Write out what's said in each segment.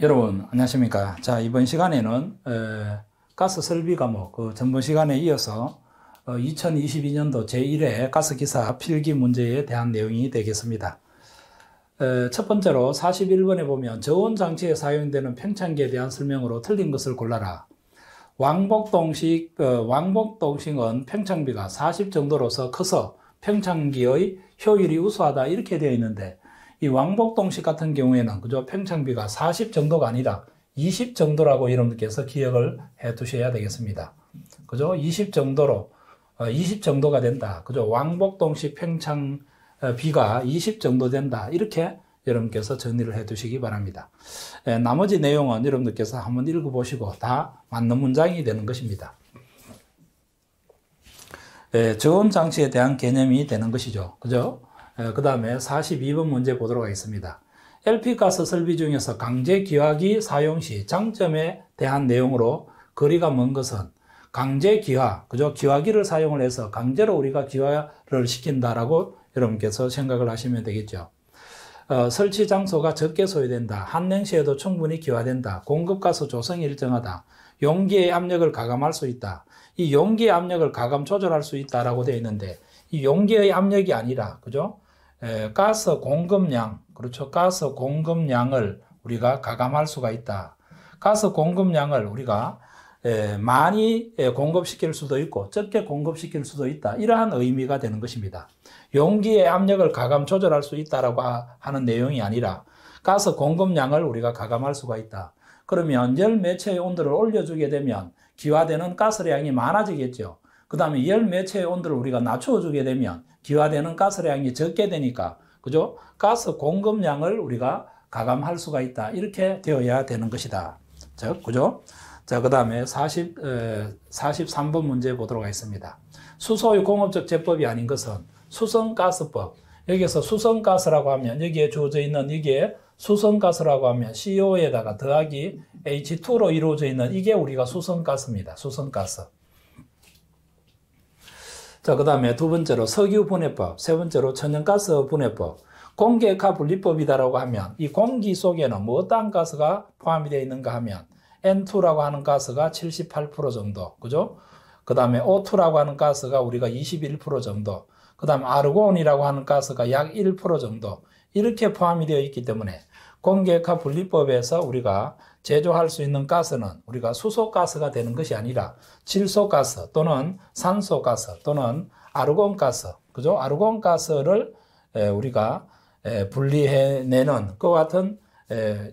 여러분 안녕하십니까 자 이번 시간에는 에, 가스 설비 과목 그 전번 시간에 이어서 어, 2022년도 제1회 가스기사 필기 문제에 대한 내용이 되겠습니다 에, 첫 번째로 41번에 보면 저온 장치에 사용되는 평창기에 대한 설명으로 틀린 것을 골라라 왕복동식 어, 왕복동식은 평창비가 40 정도로서 커서 평창기의 효율이 우수하다 이렇게 되어 있는데 이 왕복동식 같은 경우에는 그저 평창비가 40 정도가 아니다. 20 정도라고 여러분께서 들 기억을 해 두셔야 되겠습니다. 그죠? 20 정도로 20 어, 정도가 된다. 그죠? 왕복동식 평창 어, 비가 20 정도 된다. 이렇게 여러분께서 정리를 해 두시기 바랍니다. 예, 나머지 내용은 여러분들께서 한번 읽어 보시고 다 맞는 문장이 되는 것입니다. 예, 저온 장치에 대한 개념이 되는 것이죠. 그죠? 어, 그 다음에 42번 문제 보도록 하겠습니다. LP가스 설비 중에서 강제 기화기 사용 시 장점에 대한 내용으로 거리가 먼 것은 강제 기화, 그죠? 기화기를 사용을 해서 강제로 우리가 기화를 시킨다라고 여러분께서 생각을 하시면 되겠죠. 어, 설치 장소가 적게 소요된다. 한냉시에도 충분히 기화된다. 공급가스 조성이 일정하다. 용기의 압력을 가감할 수 있다. 이 용기의 압력을 가감 조절할 수 있다라고 되어 있는데 이 용기의 압력이 아니라 그죠? 가스 공급량, 그렇죠. 가스 공급량을 우리가 가감할 수가 있다. 가스 공급량을 우리가 많이 공급시킬 수도 있고 적게 공급시킬 수도 있다. 이러한 의미가 되는 것입니다. 용기의 압력을 가감 조절할 수 있다라고 하는 내용이 아니라 가스 공급량을 우리가 가감할 수가 있다. 그러면 열 매체의 온도를 올려주게 되면 기화되는 가스량이 많아지겠죠. 그 다음에 열 매체의 온도를 우리가 낮춰주게 되면 기화되는 가스량이 적게 되니까 그죠? 가스 공급량을 우리가 가감할 수가 있다. 이렇게 되어야 되는 것이다. 자, 그죠? 자, 그 다음에 40, 에, 43번 문제 보도록 하겠습니다. 수소의 공업적 제법이 아닌 것은 수성가스법. 여기에서 수성가스라고 하면 여기에 주어져 있는 이게 수성가스라고 하면 CO에다가 e 더하기 H2로 이루어져 있는 이게 우리가 수성가스입니다. 수성가스. 자, 그 다음에 두 번째로 석유 분해법, 세 번째로 천연가스 분해법, 공개가 분리법이다라고 하면 이 공기 속에는 뭐 어떤 가스가 포함이 되어 있는가 하면 N2라고 하는 가스가 78% 정도, 그죠? 그 다음에 O2라고 하는 가스가 우리가 21% 정도, 그 다음 에 아르곤이라고 하는 가스가 약 1% 정도 이렇게 포함이 되어 있기 때문에 공개가 분리법에서 우리가 제조할 수 있는 가스는 우리가 수소가스가 되는 것이 아니라 질소가스 또는 산소가스 또는 아르곤가스, 그죠? 아르곤가스를 우리가 분리해내는 그와 같은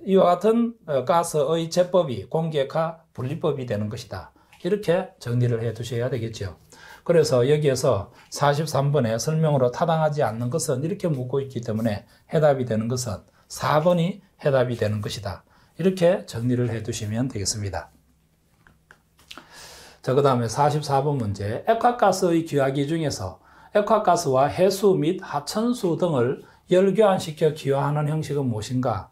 이와 같은 어, 가스의 제법이 공기액화 분리법이 되는 것이다. 이렇게 정리를 해 두셔야 되겠죠. 그래서 여기에서 43번의 설명으로 타당하지 않는 것은 이렇게 묻고 있기 때문에 해답이 되는 것은 4번이 해답이 되는 것이다. 이렇게 정리를 해 두시면 되겠습니다. 자, 그 다음에 44번 문제. 액화가스의 기화기 중에서 액화가스와 해수 및 하천수 등을 열교환시켜 기화하는 형식은 무엇인가?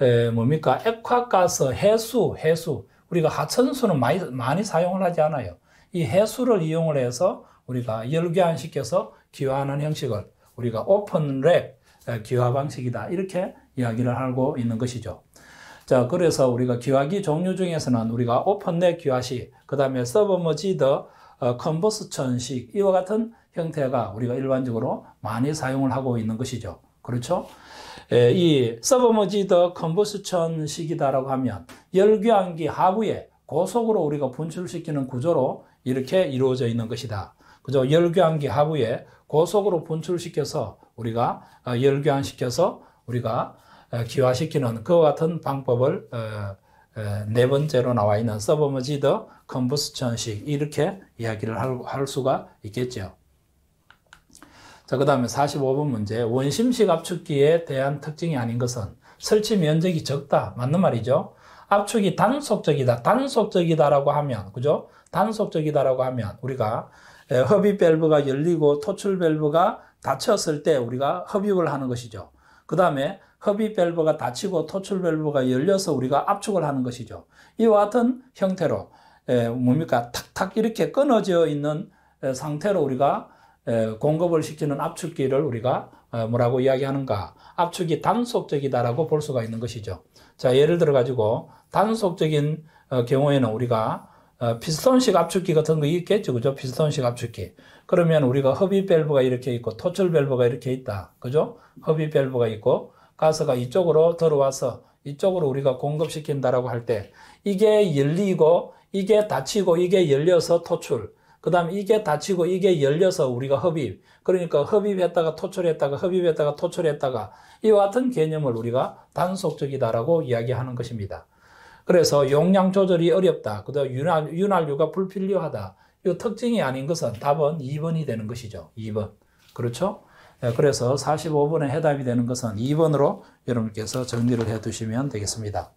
에, 뭡니까? 액화가스, 해수, 해수. 우리가 하천수는 많이, 많이 사용을 하지 않아요. 이 해수를 이용을 해서 우리가 열교환시켜서 기화하는 형식을 우리가 오픈랩 기화 방식이다. 이렇게 이야기를 하고 있는 것이죠. 자, 그래서 우리가 기화기 종류 중에서는 우리가 오픈넷 기화시그 다음에 서버머지드 어, 컨버스천식, 이와 같은 형태가 우리가 일반적으로 많이 사용을 하고 있는 것이죠. 그렇죠? 에, 예, 이 서버머지드 컨버스천식이다라고 하면 열교환기 하부에 고속으로 우리가 분출시키는 구조로 이렇게 이루어져 있는 것이다. 그죠? 열교환기 하부에 고속으로 분출시켜서 우리가 어, 열교환시켜서 우리가 어, 기화시키는 그와 같은 방법을 어, 어, 네 번째로 나와 있는 서버머지드 컨버스천식 이렇게 이야기를 할 수가 있겠죠. 자, 그 다음에 45번 문제. 원심식 압축기에 대한 특징이 아닌 것은 설치 면적이 적다. 맞는 말이죠. 압축이 단속적이다. 단속적이다라고 하면, 그죠? 단속적이다라고 하면 우리가 흡입 밸브가 열리고 토출 밸브가 닫혔을 때 우리가 흡입을 하는 것이죠. 그 다음에 흡입 밸브가 닫히고 토출 밸브가 열려서 우리가 압축을 하는 것이죠. 이와 같은 형태로 에, 뭡니까 탁탁 이렇게 끊어져 있는 에, 상태로 우리가 에, 공급을 시키는 압축기를 우리가 에, 어, 뭐라고 이야기하는가? 압축이 단속적이다라고 볼 수가 있는 것이죠. 자 예를 들어 가지고 단속적인 어, 경우에는 우리가 어, 피스톤식 압축기 같은 거 있겠죠. 그죠? 피스톤식 압축기. 그러면 우리가 허비 밸브가 이렇게 있고 토출 밸브가 이렇게 있다. 그죠? 허비 밸브가 있고 가스가 이쪽으로 들어와서 이쪽으로 우리가 공급시킨다라고 할 때 이게 열리고 이게 닫히고 이게 열려서 토출 그 다음 이게 닫히고 이게 열려서 우리가 흡입 그러니까 흡입했다가 토출했다가 흡입했다가 토출했다가 이와 같은 개념을 우리가 단속적이다라고 이야기하는 것입니다. 그래서 용량 조절이 어렵다. 그다음 윤활, 윤활유가 불필요하다. 이 특징이 아닌 것은 답은 2번이 되는 것이죠. 2번. 그렇죠? 예, 그래서 45번에 해답이 되는 것은 2번으로 여러분께서 정리를 해 두시면 되겠습니다.